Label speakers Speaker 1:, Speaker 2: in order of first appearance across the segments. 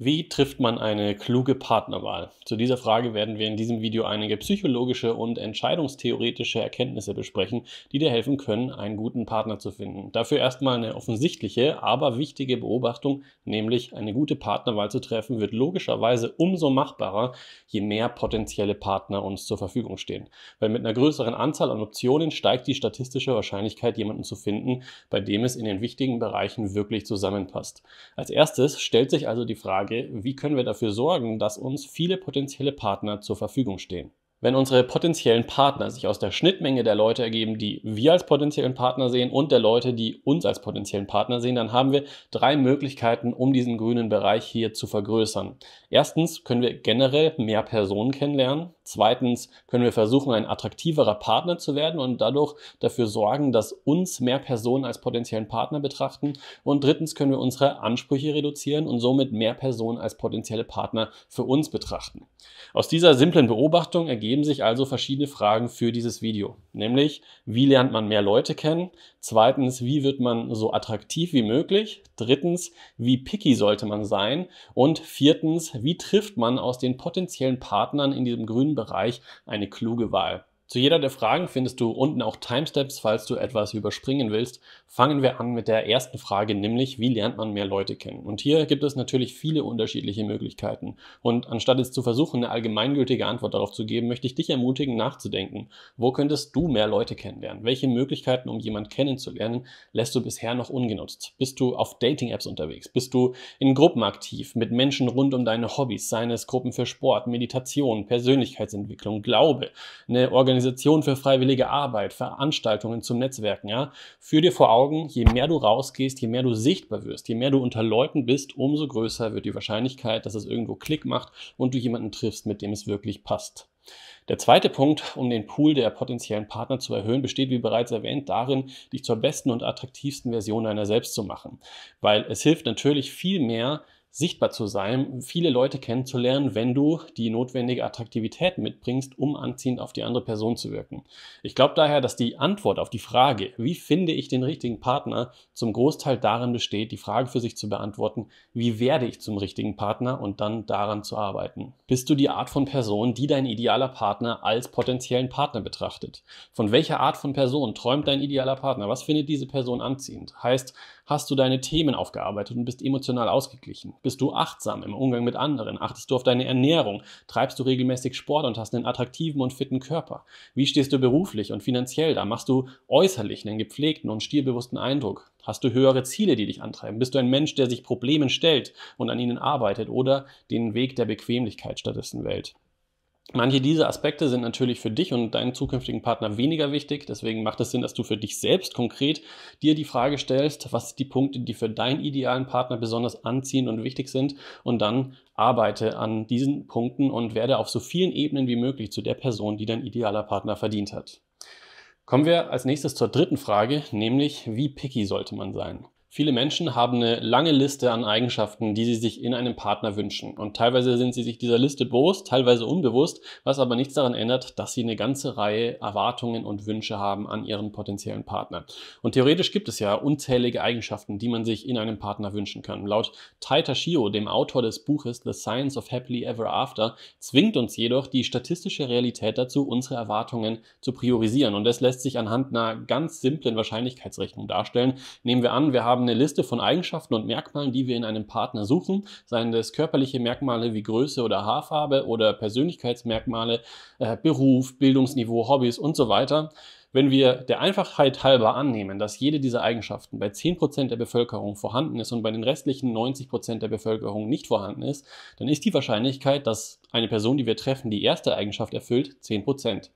Speaker 1: Wie trifft man eine kluge Partnerwahl? Zu dieser Frage werden wir in diesem Video einige psychologische und entscheidungstheoretische Erkenntnisse besprechen, die dir helfen können, einen guten Partner zu finden. Dafür erstmal eine offensichtliche, aber wichtige Beobachtung, nämlich eine gute Partnerwahl zu treffen, wird logischerweise umso machbarer, je mehr potenzielle Partner uns zur Verfügung stehen. Weil mit einer größeren Anzahl an Optionen steigt die statistische Wahrscheinlichkeit, jemanden zu finden, bei dem es in den wichtigen Bereichen wirklich zusammenpasst. Als erstes stellt sich also die Frage, Frage, wie können wir dafür sorgen, dass uns viele potenzielle Partner zur Verfügung stehen? wenn unsere potenziellen Partner sich aus der Schnittmenge der Leute ergeben, die wir als potenziellen Partner sehen und der Leute, die uns als potenziellen Partner sehen, dann haben wir drei Möglichkeiten, um diesen grünen Bereich hier zu vergrößern. Erstens können wir generell mehr Personen kennenlernen. Zweitens können wir versuchen, ein attraktiverer Partner zu werden und dadurch dafür sorgen, dass uns mehr Personen als potenziellen Partner betrachten. Und drittens können wir unsere Ansprüche reduzieren und somit mehr Personen als potenzielle Partner für uns betrachten. Aus dieser simplen Beobachtung ergeben ergeben sich also verschiedene Fragen für dieses Video. Nämlich, wie lernt man mehr Leute kennen? Zweitens, wie wird man so attraktiv wie möglich? Drittens, wie picky sollte man sein? Und viertens, wie trifft man aus den potenziellen Partnern in diesem grünen Bereich eine kluge Wahl? Zu jeder der Fragen findest du unten auch Timesteps, falls du etwas überspringen willst. Fangen wir an mit der ersten Frage, nämlich wie lernt man mehr Leute kennen? Und hier gibt es natürlich viele unterschiedliche Möglichkeiten. Und anstatt jetzt zu versuchen, eine allgemeingültige Antwort darauf zu geben, möchte ich dich ermutigen, nachzudenken. Wo könntest du mehr Leute kennenlernen? Welche Möglichkeiten, um jemanden kennenzulernen, lässt du bisher noch ungenutzt? Bist du auf Dating-Apps unterwegs? Bist du in Gruppen aktiv mit Menschen rund um deine Hobbys, es Gruppen für Sport, Meditation, Persönlichkeitsentwicklung, Glaube, eine Organisation? Organisationen für freiwillige Arbeit, Veranstaltungen zum Netzwerken, ja. Führ dir vor Augen, je mehr du rausgehst, je mehr du sichtbar wirst, je mehr du unter Leuten bist, umso größer wird die Wahrscheinlichkeit, dass es irgendwo Klick macht und du jemanden triffst, mit dem es wirklich passt. Der zweite Punkt, um den Pool der potenziellen Partner zu erhöhen, besteht, wie bereits erwähnt, darin, dich zur besten und attraktivsten Version deiner selbst zu machen. Weil es hilft natürlich viel mehr, sichtbar zu sein, viele Leute kennenzulernen, wenn du die notwendige Attraktivität mitbringst, um anziehend auf die andere Person zu wirken. Ich glaube daher, dass die Antwort auf die Frage, wie finde ich den richtigen Partner, zum Großteil darin besteht, die Frage für sich zu beantworten, wie werde ich zum richtigen Partner und dann daran zu arbeiten. Bist du die Art von Person, die dein idealer Partner als potenziellen Partner betrachtet? Von welcher Art von Person träumt dein idealer Partner? Was findet diese Person anziehend? Heißt, hast du deine Themen aufgearbeitet und bist emotional ausgeglichen? Bist du achtsam im Umgang mit anderen? Achtest du auf deine Ernährung? Treibst du regelmäßig Sport und hast einen attraktiven und fitten Körper? Wie stehst du beruflich und finanziell da? Machst du äußerlich einen gepflegten und stilbewussten Eindruck? Hast du höhere Ziele, die dich antreiben? Bist du ein Mensch, der sich Problemen stellt und an ihnen arbeitet oder den Weg der Bequemlichkeit stattdessen wählt? Manche dieser Aspekte sind natürlich für dich und deinen zukünftigen Partner weniger wichtig. Deswegen macht es Sinn, dass du für dich selbst konkret dir die Frage stellst, was sind die Punkte, die für deinen idealen Partner besonders anziehend und wichtig sind. Und dann arbeite an diesen Punkten und werde auf so vielen Ebenen wie möglich zu der Person, die dein idealer Partner verdient hat. Kommen wir als nächstes zur dritten Frage, nämlich wie picky sollte man sein? Viele Menschen haben eine lange Liste an Eigenschaften, die sie sich in einem Partner wünschen. Und teilweise sind sie sich dieser Liste bewusst, teilweise unbewusst, was aber nichts daran ändert, dass sie eine ganze Reihe Erwartungen und Wünsche haben an ihren potenziellen Partner. Und theoretisch gibt es ja unzählige Eigenschaften, die man sich in einem Partner wünschen kann. Laut Tai Tashio, dem Autor des Buches The Science of Happily Ever After, zwingt uns jedoch die statistische Realität dazu, unsere Erwartungen zu priorisieren. Und das lässt sich anhand einer ganz simplen Wahrscheinlichkeitsrechnung darstellen. Nehmen wir an, wir haben haben eine Liste von Eigenschaften und Merkmalen, die wir in einem Partner suchen, seien das körperliche Merkmale wie Größe oder Haarfarbe oder Persönlichkeitsmerkmale, äh, Beruf, Bildungsniveau, Hobbys und so weiter. Wenn wir der Einfachheit halber annehmen, dass jede dieser Eigenschaften bei 10% der Bevölkerung vorhanden ist und bei den restlichen 90% der Bevölkerung nicht vorhanden ist, dann ist die Wahrscheinlichkeit, dass eine Person, die wir treffen, die erste Eigenschaft erfüllt, 10%.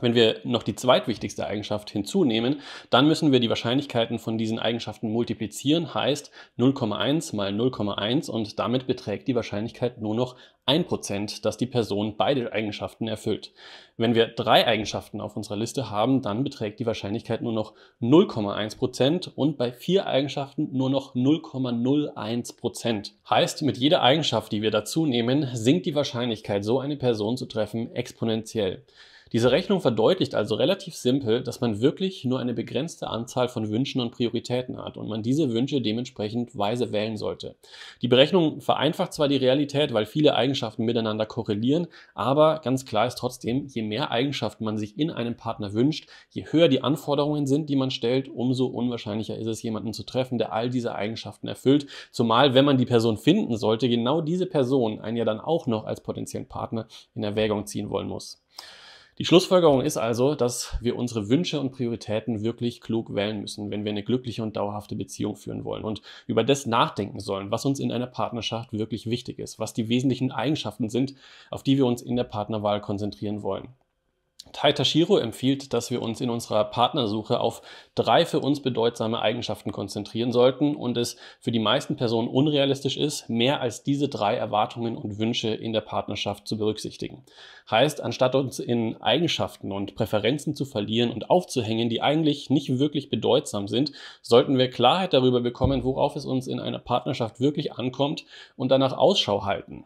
Speaker 1: Wenn wir noch die zweitwichtigste Eigenschaft hinzunehmen, dann müssen wir die Wahrscheinlichkeiten von diesen Eigenschaften multiplizieren, heißt 0,1 mal 0,1 und damit beträgt die Wahrscheinlichkeit nur noch 1%, dass die Person beide Eigenschaften erfüllt. Wenn wir drei Eigenschaften auf unserer Liste haben, dann beträgt die Wahrscheinlichkeit nur noch 0,1% und bei vier Eigenschaften nur noch 0,01%. Heißt, mit jeder Eigenschaft, die wir dazu nehmen, sinkt die Wahrscheinlichkeit, so eine Person zu treffen, exponentiell. Diese Rechnung verdeutlicht also relativ simpel, dass man wirklich nur eine begrenzte Anzahl von Wünschen und Prioritäten hat und man diese Wünsche dementsprechend weise wählen sollte. Die Berechnung vereinfacht zwar die Realität, weil viele Eigenschaften miteinander korrelieren, aber ganz klar ist trotzdem, je mehr Eigenschaften man sich in einem Partner wünscht, je höher die Anforderungen sind, die man stellt, umso unwahrscheinlicher ist es, jemanden zu treffen, der all diese Eigenschaften erfüllt. Zumal, wenn man die Person finden sollte, genau diese Person einen ja dann auch noch als potenziellen Partner in Erwägung ziehen wollen muss. Die Schlussfolgerung ist also, dass wir unsere Wünsche und Prioritäten wirklich klug wählen müssen, wenn wir eine glückliche und dauerhafte Beziehung führen wollen und über das nachdenken sollen, was uns in einer Partnerschaft wirklich wichtig ist, was die wesentlichen Eigenschaften sind, auf die wir uns in der Partnerwahl konzentrieren wollen. Taitashiro empfiehlt, dass wir uns in unserer Partnersuche auf drei für uns bedeutsame Eigenschaften konzentrieren sollten und es für die meisten Personen unrealistisch ist, mehr als diese drei Erwartungen und Wünsche in der Partnerschaft zu berücksichtigen. Heißt, anstatt uns in Eigenschaften und Präferenzen zu verlieren und aufzuhängen, die eigentlich nicht wirklich bedeutsam sind, sollten wir Klarheit darüber bekommen, worauf es uns in einer Partnerschaft wirklich ankommt und danach Ausschau halten.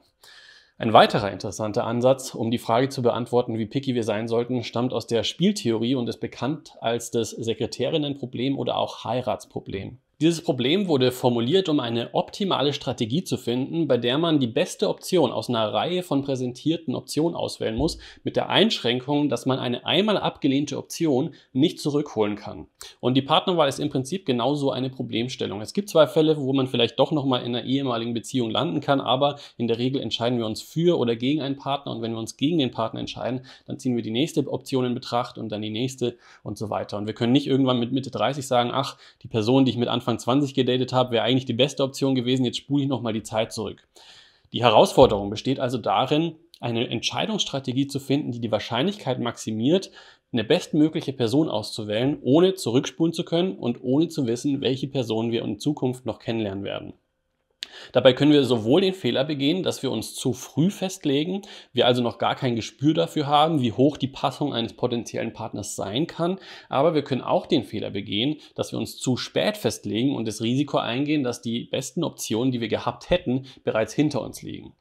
Speaker 1: Ein weiterer interessanter Ansatz, um die Frage zu beantworten, wie picky wir sein sollten, stammt aus der Spieltheorie und ist bekannt als das Sekretärinnenproblem oder auch Heiratsproblem. Dieses Problem wurde formuliert, um eine optimale Strategie zu finden, bei der man die beste Option aus einer Reihe von präsentierten Optionen auswählen muss, mit der Einschränkung, dass man eine einmal abgelehnte Option nicht zurückholen kann. Und die Partnerwahl ist im Prinzip genauso eine Problemstellung. Es gibt zwei Fälle, wo man vielleicht doch nochmal in einer ehemaligen Beziehung landen kann, aber in der Regel entscheiden wir uns für oder gegen einen Partner und wenn wir uns gegen den Partner entscheiden, dann ziehen wir die nächste Option in Betracht und dann die nächste und so weiter. Und wir können nicht irgendwann mit Mitte 30 sagen, ach, die Person, die ich mit Anfang Anfang 20 gedatet habe, wäre eigentlich die beste Option gewesen. Jetzt spule ich nochmal die Zeit zurück. Die Herausforderung besteht also darin, eine Entscheidungsstrategie zu finden, die die Wahrscheinlichkeit maximiert, eine bestmögliche Person auszuwählen, ohne zurückspulen zu können und ohne zu wissen, welche Person wir in Zukunft noch kennenlernen werden. Dabei können wir sowohl den Fehler begehen, dass wir uns zu früh festlegen, wir also noch gar kein Gespür dafür haben, wie hoch die Passung eines potenziellen Partners sein kann, aber wir können auch den Fehler begehen, dass wir uns zu spät festlegen und das Risiko eingehen, dass die besten Optionen, die wir gehabt hätten, bereits hinter uns liegen.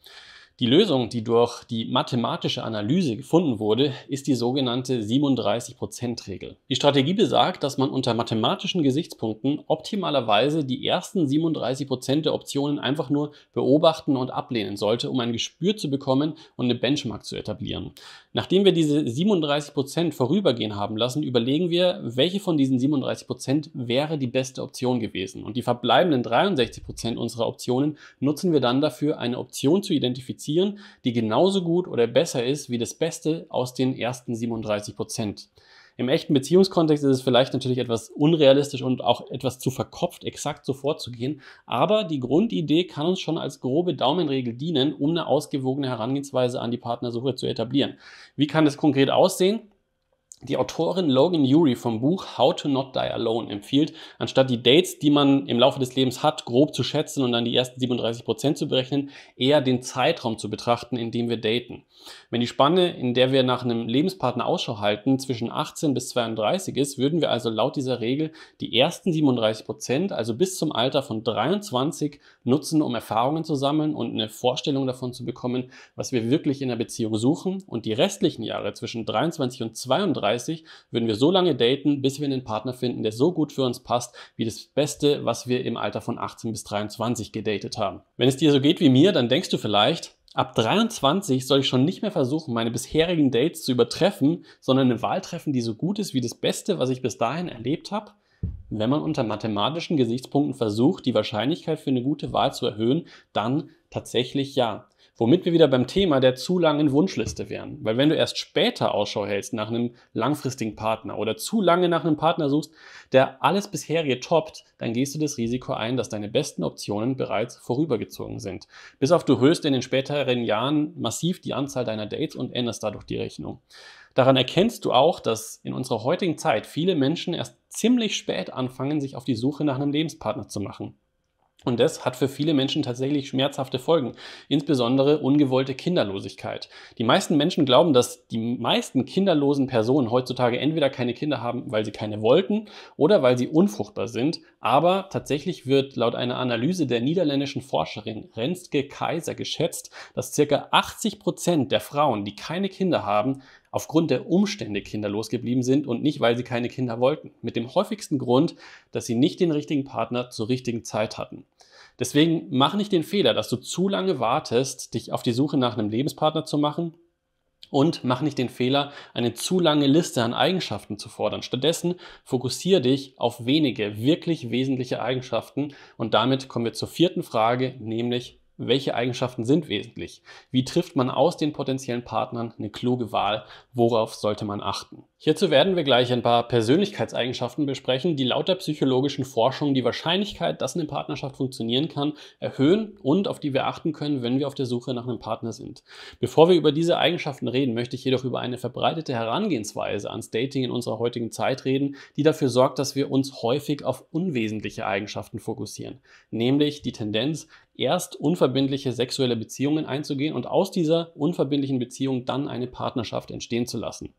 Speaker 1: Die Lösung, die durch die mathematische Analyse gefunden wurde, ist die sogenannte 37%-Regel. Die Strategie besagt, dass man unter mathematischen Gesichtspunkten optimalerweise die ersten 37% der Optionen einfach nur beobachten und ablehnen sollte, um ein Gespür zu bekommen und eine Benchmark zu etablieren. Nachdem wir diese 37% vorübergehen haben lassen, überlegen wir, welche von diesen 37% wäre die beste Option gewesen. Und die verbleibenden 63% unserer Optionen nutzen wir dann dafür, eine Option zu identifizieren, identifizieren, die genauso gut oder besser ist wie das Beste aus den ersten 37 Prozent. Im echten Beziehungskontext ist es vielleicht natürlich etwas unrealistisch und auch etwas zu verkopft, exakt so vorzugehen, aber die Grundidee kann uns schon als grobe Daumenregel dienen, um eine ausgewogene Herangehensweise an die Partnersuche zu etablieren. Wie kann das konkret aussehen? die Autorin Logan Urey vom Buch How to Not Die Alone empfiehlt, anstatt die Dates, die man im Laufe des Lebens hat, grob zu schätzen und dann die ersten 37 Prozent zu berechnen, eher den Zeitraum zu betrachten, in dem wir daten. Wenn die Spanne, in der wir nach einem Lebenspartner Ausschau halten, zwischen 18 bis 32 ist, würden wir also laut dieser Regel die ersten 37 Prozent, also bis zum Alter von 23, nutzen, um Erfahrungen zu sammeln und eine Vorstellung davon zu bekommen, was wir wirklich in der Beziehung suchen und die restlichen Jahre zwischen 23 und 32 35 würden wir so lange daten, bis wir einen Partner finden, der so gut für uns passt, wie das Beste, was wir im Alter von 18 bis 23 gedatet haben. Wenn es dir so geht wie mir, dann denkst du vielleicht, Ab 23 soll ich schon nicht mehr versuchen, meine bisherigen Dates zu übertreffen, sondern eine Wahl treffen, die so gut ist wie das Beste, was ich bis dahin erlebt habe. Wenn man unter mathematischen Gesichtspunkten versucht, die Wahrscheinlichkeit für eine gute Wahl zu erhöhen, dann tatsächlich ja. Womit wir wieder beim Thema der zu langen Wunschliste wären. Weil wenn du erst später Ausschau hältst nach einem langfristigen Partner oder zu lange nach einem Partner suchst, der alles bisherige toppt, dann gehst du das Risiko ein, dass deine besten Optionen bereits vorübergezogen sind. Bis auf du höchst in den späteren Jahren massiv die Anzahl deiner Dates und änderst dadurch die Rechnung. Daran erkennst du auch, dass in unserer heutigen Zeit viele Menschen erst ziemlich spät anfangen, sich auf die Suche nach einem Lebenspartner zu machen. Und das hat für viele Menschen tatsächlich schmerzhafte Folgen, insbesondere ungewollte Kinderlosigkeit. Die meisten Menschen glauben, dass die meisten kinderlosen Personen heutzutage entweder keine Kinder haben, weil sie keine wollten oder weil sie unfruchtbar sind. Aber tatsächlich wird laut einer Analyse der niederländischen Forscherin Renske Kaiser geschätzt, dass ca. 80 Prozent der Frauen, die keine Kinder haben, aufgrund der Umstände kinderlos geblieben sind und nicht, weil sie keine Kinder wollten. Mit dem häufigsten Grund, dass sie nicht den richtigen Partner zur richtigen Zeit hatten. Deswegen mach nicht den Fehler, dass du zu lange wartest, dich auf die Suche nach einem Lebenspartner zu machen. Und mach nicht den Fehler, eine zu lange Liste an Eigenschaften zu fordern. Stattdessen fokussiere dich auf wenige, wirklich wesentliche Eigenschaften. Und damit kommen wir zur vierten Frage, nämlich welche Eigenschaften sind wesentlich? Wie trifft man aus den potenziellen Partnern eine kluge Wahl? Worauf sollte man achten? Hierzu werden wir gleich ein paar Persönlichkeitseigenschaften besprechen, die laut der psychologischen Forschung die Wahrscheinlichkeit, dass eine Partnerschaft funktionieren kann, erhöhen und auf die wir achten können, wenn wir auf der Suche nach einem Partner sind. Bevor wir über diese Eigenschaften reden, möchte ich jedoch über eine verbreitete Herangehensweise ans Dating in unserer heutigen Zeit reden, die dafür sorgt, dass wir uns häufig auf unwesentliche Eigenschaften fokussieren, nämlich die Tendenz, erst unverbindliche sexuelle Beziehungen einzugehen und aus dieser unverbindlichen Beziehung dann eine Partnerschaft entstehen zu lassen.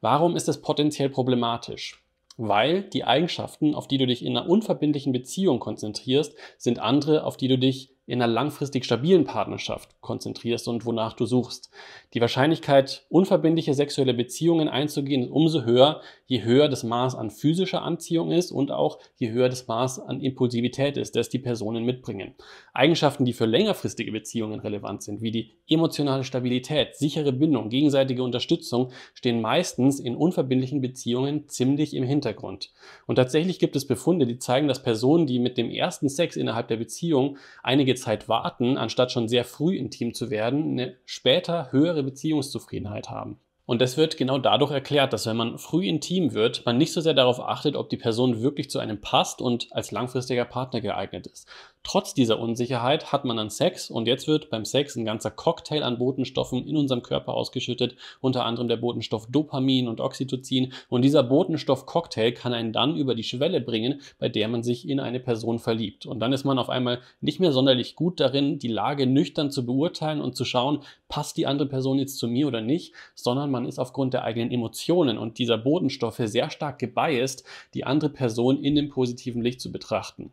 Speaker 1: Warum ist das potenziell problematisch? Weil die Eigenschaften, auf die du dich in einer unverbindlichen Beziehung konzentrierst, sind andere, auf die du dich in einer langfristig stabilen Partnerschaft konzentrierst und wonach du suchst. Die Wahrscheinlichkeit, unverbindliche sexuelle Beziehungen einzugehen, ist umso höher, je höher das Maß an physischer Anziehung ist und auch je höher das Maß an Impulsivität ist, das die Personen mitbringen. Eigenschaften, die für längerfristige Beziehungen relevant sind, wie die emotionale Stabilität, sichere Bindung, gegenseitige Unterstützung, stehen meistens in unverbindlichen Beziehungen ziemlich im Hintergrund. Und tatsächlich gibt es Befunde, die zeigen, dass Personen, die mit dem ersten Sex innerhalb der Beziehung einige einige Zeit warten, anstatt schon sehr früh intim zu werden, eine später höhere Beziehungszufriedenheit haben. Und das wird genau dadurch erklärt, dass wenn man früh intim wird, man nicht so sehr darauf achtet, ob die Person wirklich zu einem passt und als langfristiger Partner geeignet ist, Trotz dieser Unsicherheit hat man dann Sex und jetzt wird beim Sex ein ganzer Cocktail an Botenstoffen in unserem Körper ausgeschüttet, unter anderem der Botenstoff Dopamin und Oxytocin und dieser Botenstoff-Cocktail kann einen dann über die Schwelle bringen, bei der man sich in eine Person verliebt und dann ist man auf einmal nicht mehr sonderlich gut darin, die Lage nüchtern zu beurteilen und zu schauen, passt die andere Person jetzt zu mir oder nicht, sondern man ist aufgrund der eigenen Emotionen und dieser Botenstoffe sehr stark gebiased, die andere Person in dem positiven Licht zu betrachten.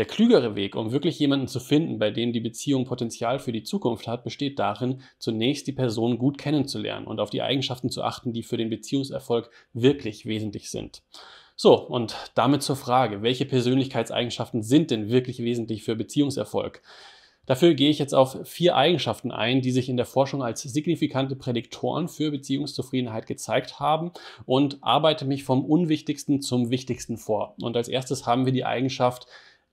Speaker 1: Der klügere Weg, um wirklich jemanden zu finden, bei dem die Beziehung Potenzial für die Zukunft hat, besteht darin, zunächst die Person gut kennenzulernen und auf die Eigenschaften zu achten, die für den Beziehungserfolg wirklich wesentlich sind. So, und damit zur Frage, welche Persönlichkeitseigenschaften sind denn wirklich wesentlich für Beziehungserfolg? Dafür gehe ich jetzt auf vier Eigenschaften ein, die sich in der Forschung als signifikante Prädiktoren für Beziehungszufriedenheit gezeigt haben und arbeite mich vom Unwichtigsten zum Wichtigsten vor. Und als erstes haben wir die Eigenschaft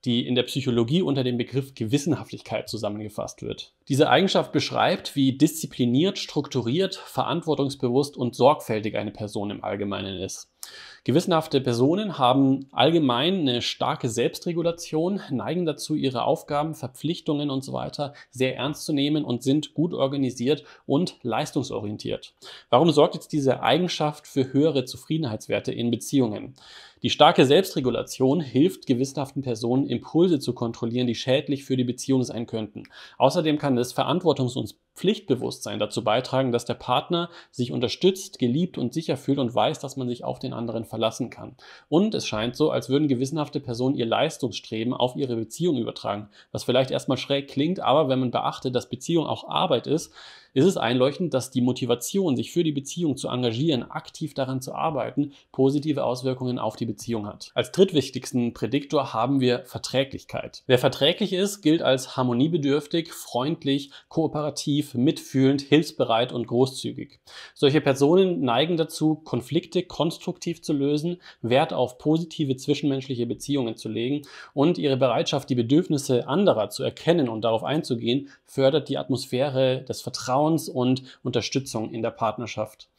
Speaker 1: die in der Psychologie unter dem Begriff Gewissenhaftigkeit zusammengefasst wird. Diese Eigenschaft beschreibt, wie diszipliniert, strukturiert, verantwortungsbewusst und sorgfältig eine Person im Allgemeinen ist. Gewissenhafte Personen haben allgemein eine starke Selbstregulation, neigen dazu, ihre Aufgaben, Verpflichtungen und so weiter sehr ernst zu nehmen und sind gut organisiert und leistungsorientiert. Warum sorgt jetzt diese Eigenschaft für höhere Zufriedenheitswerte in Beziehungen? Die starke Selbstregulation hilft gewissenhaften Personen, Impulse zu kontrollieren, die schädlich für die Beziehung sein könnten. Außerdem kann das Verantwortungs- und Pflichtbewusstsein dazu beitragen, dass der Partner sich unterstützt, geliebt und sicher fühlt und weiß, dass man sich auf den anderen verlassen kann. Und es scheint so, als würden gewissenhafte Personen ihr Leistungsstreben auf ihre Beziehung übertragen, was vielleicht erstmal schräg klingt, aber wenn man beachtet, dass Beziehung auch Arbeit ist, ist es einleuchtend, dass die Motivation, sich für die Beziehung zu engagieren, aktiv daran zu arbeiten, positive Auswirkungen auf die Beziehung hat. Als drittwichtigsten Prädiktor haben wir Verträglichkeit. Wer verträglich ist, gilt als harmoniebedürftig, freundlich, kooperativ, mitfühlend, hilfsbereit und großzügig. Solche Personen neigen dazu, Konflikte konstruktiv zu lösen, Wert auf positive zwischenmenschliche Beziehungen zu legen und ihre Bereitschaft, die Bedürfnisse anderer zu erkennen und darauf einzugehen, fördert die Atmosphäre des Vertrauens Vertrauens und Unterstützung in der Partnerschaft.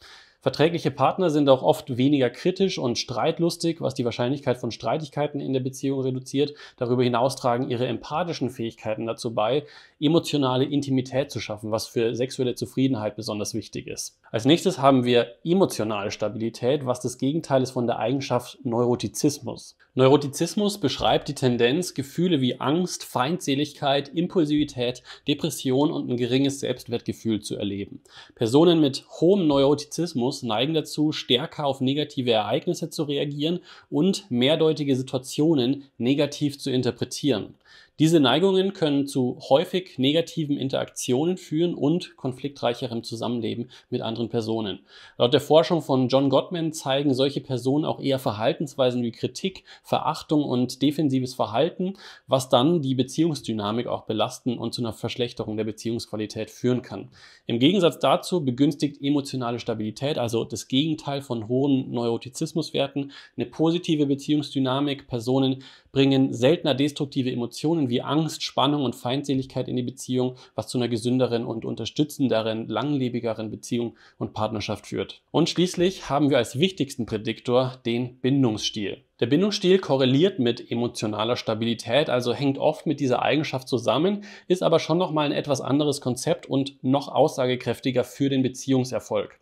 Speaker 1: Verträgliche Partner sind auch oft weniger kritisch und streitlustig, was die Wahrscheinlichkeit von Streitigkeiten in der Beziehung reduziert. Darüber hinaus tragen ihre empathischen Fähigkeiten dazu bei, emotionale Intimität zu schaffen, was für sexuelle Zufriedenheit besonders wichtig ist. Als nächstes haben wir emotionale Stabilität, was das Gegenteil ist von der Eigenschaft Neurotizismus. Neurotizismus beschreibt die Tendenz, Gefühle wie Angst, Feindseligkeit, Impulsivität, Depression und ein geringes Selbstwertgefühl zu erleben. Personen mit hohem Neurotizismus Emotionalismus neigen dazu, stärker auf negative Ereignisse zu reagieren und mehrdeutige Situationen negativ zu interpretieren. Diese Neigungen können zu häufig negativen Interaktionen führen und konfliktreicherem Zusammenleben mit anderen Personen. Laut der Forschung von John Gottman zeigen solche Personen auch eher Verhaltensweisen wie Kritik, Verachtung und defensives Verhalten, was dann die Beziehungsdynamik auch belasten und zu einer Verschlechterung der Beziehungsqualität führen kann. Im Gegensatz dazu begünstigt emotionale Stabilität, also das Gegenteil von hohen Neurotizismuswerten, eine positive Beziehungsdynamik. Personen bringen seltener destruktive Emotionen wie Angst, Spannung und Feindseligkeit in die Beziehung, was zu einer gesünderen und unterstützenderen, langlebigeren Beziehung und Partnerschaft führt. Und schließlich haben wir als wichtigsten Prädiktor den Bindungsstil. Der Bindungsstil korreliert mit emotionaler Stabilität, also hängt oft mit dieser Eigenschaft zusammen, ist aber schon nochmal ein etwas anderes Konzept und noch aussagekräftiger für den Beziehungserfolg.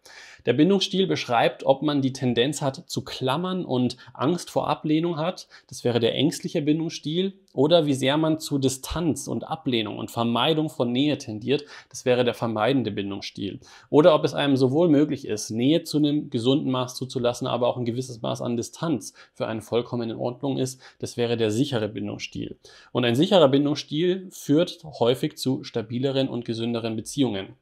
Speaker 1: Der Bindungsstil beschreibt, ob man die Tendenz hat zu klammern und Angst vor Ablehnung hat. Das wäre der ängstliche Bindungsstil. Oder wie sehr man zu Distanz und Ablehnung und Vermeidung von Nähe tendiert. Das wäre der vermeidende Bindungsstil. Oder ob es einem sowohl möglich ist, Nähe zu einem gesunden Maß zuzulassen, aber auch ein gewisses Maß an Distanz für einen vollkommen in Ordnung ist. Das wäre der sichere Bindungsstil. Und ein sicherer Bindungsstil führt häufig zu stabileren und gesünderen Beziehungen.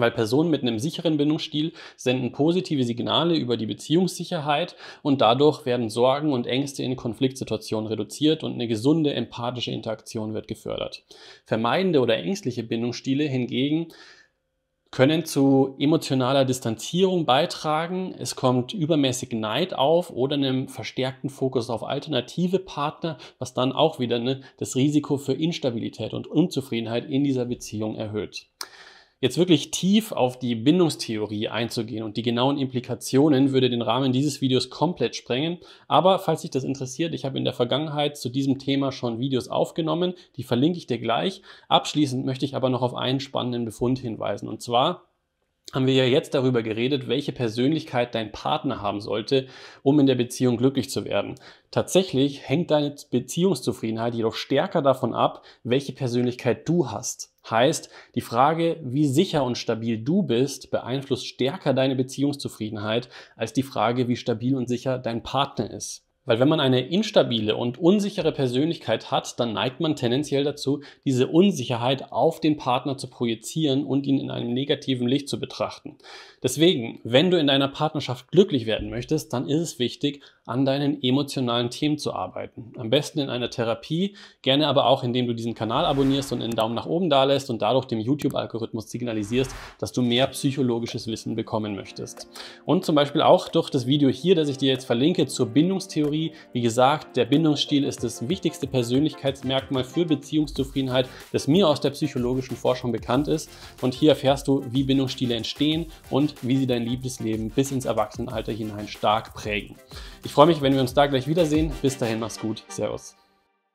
Speaker 1: Weil Personen mit einem sicheren Bindungsstil senden positive Signale über die Beziehungssicherheit und dadurch werden Sorgen und Ängste in Konfliktsituationen reduziert und eine gesunde empathische Interaktion wird gefördert. Vermeidende oder ängstliche Bindungsstile hingegen können zu emotionaler Distanzierung beitragen. Es kommt übermäßig Neid auf oder einem verstärkten Fokus auf alternative Partner, was dann auch wieder ne, das Risiko für Instabilität und Unzufriedenheit in dieser Beziehung erhöht. Jetzt wirklich tief auf die Bindungstheorie einzugehen und die genauen Implikationen würde den Rahmen dieses Videos komplett sprengen. Aber falls dich das interessiert, ich habe in der Vergangenheit zu diesem Thema schon Videos aufgenommen, die verlinke ich dir gleich. Abschließend möchte ich aber noch auf einen spannenden Befund hinweisen und zwar haben wir ja jetzt darüber geredet, welche Persönlichkeit dein Partner haben sollte, um in der Beziehung glücklich zu werden. Tatsächlich hängt deine Beziehungszufriedenheit jedoch stärker davon ab, welche Persönlichkeit du hast. Heißt, die Frage, wie sicher und stabil du bist, beeinflusst stärker deine Beziehungszufriedenheit als die Frage, wie stabil und sicher dein Partner ist. Weil wenn man eine instabile und unsichere Persönlichkeit hat, dann neigt man tendenziell dazu, diese Unsicherheit auf den Partner zu projizieren und ihn in einem negativen Licht zu betrachten. Deswegen, wenn du in deiner Partnerschaft glücklich werden möchtest, dann ist es wichtig, an deinen emotionalen Themen zu arbeiten. Am besten in einer Therapie, gerne aber auch, indem du diesen Kanal abonnierst und einen Daumen nach oben dalässt und dadurch dem YouTube-Algorithmus signalisierst, dass du mehr psychologisches Wissen bekommen möchtest. Und zum Beispiel auch durch das Video hier, das ich dir jetzt verlinke, zur Bindungstheorie Theorie. Wie gesagt, der Bindungsstil ist das wichtigste Persönlichkeitsmerkmal für Beziehungszufriedenheit, das mir aus der psychologischen Forschung bekannt ist. Und hier erfährst du, wie Bindungsstile entstehen und wie sie dein Liebesleben bis ins Erwachsenenalter hinein stark prägen. Ich freue mich, wenn wir uns da gleich wiedersehen. Bis dahin, mach's gut. Servus.